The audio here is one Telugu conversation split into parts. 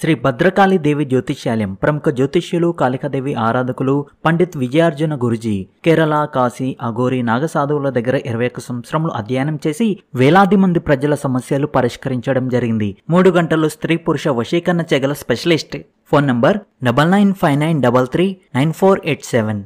శ్రీ భద్రకాళి దేవి జ్యోతిష్యాలయం ప్రముఖ జ్యోతిష్యులు కాళికాదేవి ఆరాధకులు పండిత్ విజయార్జున గురుజీ కేరళ కాశీ అఘోరి నాగసాధువుల దగ్గర ఇరవై ఒక్క సంవత్సరములు అధ్యయనం చేసి వేలాది మంది ప్రజల సమస్యలు పరిష్కరించడం జరిగింది మూడు గంటలు స్త్రీ పురుష వశీకరణ చెగల specialist phone number double nine five nine double three nine four eight seven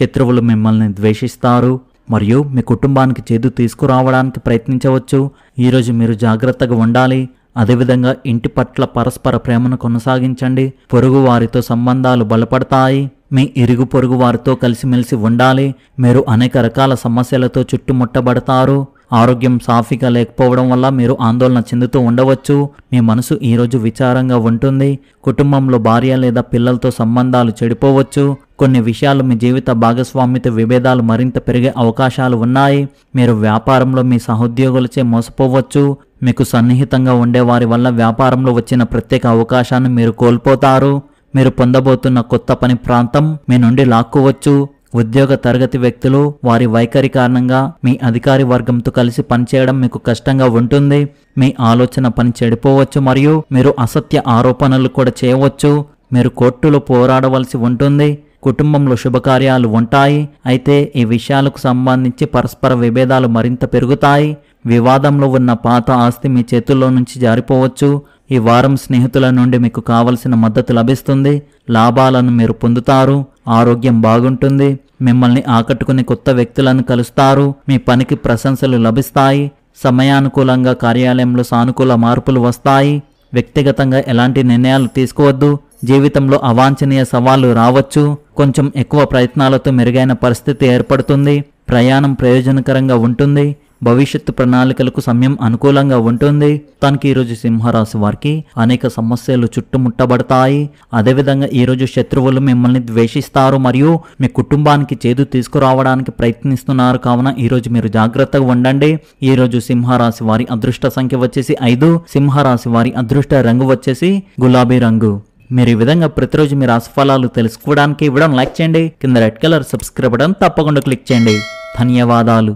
శత్రువులు మిమ్మల్ని ద్వేషిస్తారు మరియు మీ కుటుంబానికి చేదు తీసుకురావడానికి ప్రయత్నించవచ్చు ఈరోజు మీరు జాగ్రత్తగా ఉండాలి అదేవిధంగా ఇంటి పట్ల పరస్పర ప్రేమను కొనసాగించండి పొరుగు వారితో సంబంధాలు బలపడతాయి మీ ఇరుగు పొరుగు వారితో కలిసిమెలిసి ఉండాలి మీరు అనేక రకాల సమస్యలతో చుట్టుముట్టబడతారు ఆరోగ్యం సాఫీగా లేకపోవడం వల్ల మీరు ఆందోళన చెందుతూ ఉండవచ్చు మీ మనసు ఈరోజు విచారంగా ఉంటుంది కుటుంబంలో భార్య లేదా పిల్లలతో సంబంధాలు చెడిపోవచ్చు కొన్ని విషయాలు మీ జీవిత భాగస్వామితో విభేదాలు మరింత పెరిగే అవకాశాలు ఉన్నాయి మీరు వ్యాపారంలో మీ సహోద్యోగులచే మోసపోవచ్చు మీకు సన్నిహితంగా ఉండేవారి వల్ల వ్యాపారంలో వచ్చిన ప్రత్యేక అవకాశాన్ని మీరు కోల్పోతారు మీరు పొందబోతున్న కొత్త పని ప్రాంతం మీ నుండి లాక్కోవచ్చు ఉద్యోగ తరగతి వ్యక్తులు వారి వైఖరి కారణంగా మీ అధికారి వర్గంతో కలిసి పనిచేయడం మీకు కష్టంగా ఉంటుంది మీ ఆలోచన పని చెడిపోవచ్చు మరియు మీరు అసత్య ఆరోపణలు కూడా చేయవచ్చు మీరు కోర్టులో పోరాడవలసి ఉంటుంది కుటుంబంలో శుభకార్యాలు ఉంటాయి అయితే ఈ విషయాలకు సంబంధించి పరస్పర విభేదాలు మరింత పెరుగుతాయి వివాదంలో ఉన్న పాత ఆస్తి మీ చేతుల్లో నుంచి జారిపోవచ్చు ఈ వారం స్నేహితుల నుండి మీకు కావలసిన మద్దతు లభిస్తుంది లాభాలను మీరు పొందుతారు ఆరోగ్యం బాగుంటుంది మిమ్మల్ని ఆకట్టుకుని కొత్త వ్యక్తులను కలుస్తారు మీ పనికి ప్రశంసలు లభిస్తాయి సమయానుకూలంగా కార్యాలయంలో సానుకూల మార్పులు వస్తాయి వ్యక్తిగతంగా ఎలాంటి నిర్ణయాలు తీసుకోవద్దు జీవితంలో అవాంఛనీయ సవాళ్లు రావచ్చు కొంచెం ఎక్కువ ప్రయత్నాలతో మెరుగైన పరిస్థితి ఏర్పడుతుంది ప్రయాణం ప్రయోజనకరంగా ఉంటుంది భవిష్యత్తు ప్రణాళికలకు సమయం అనుకూలంగా ఉంటుంది తనకి ఈరోజు సింహరాశి వారికి అనేక సమస్యలు చుట్టుముట్టబడతాయి అదేవిధంగా ఈరోజు శత్రువులు మిమ్మల్ని ద్వేషిస్తారు మరియు మీ కుటుంబానికి చేదు తీసుకురావడానికి ప్రయత్నిస్తున్నారు కావున ఈరోజు మీరు జాగ్రత్తగా ఉండండి ఈరోజు సింహరాశి వారి అదృష్ట సంఖ్య వచ్చేసి ఐదు సింహరాశి వారి అదృష్ట రంగు వచ్చేసి గులాబీ రంగు మీరు ఈ విధంగా ప్రతిరోజు మీ రాశిఫలాలు తెలుసుకోవడానికి ఇవ్వడం లైక్ చేయండి కింద రెడ్ కలర్ సబ్స్క్రైబ్ బటన్ తప్పకుండా క్లిక్ చేయండి ధన్యవాదాలు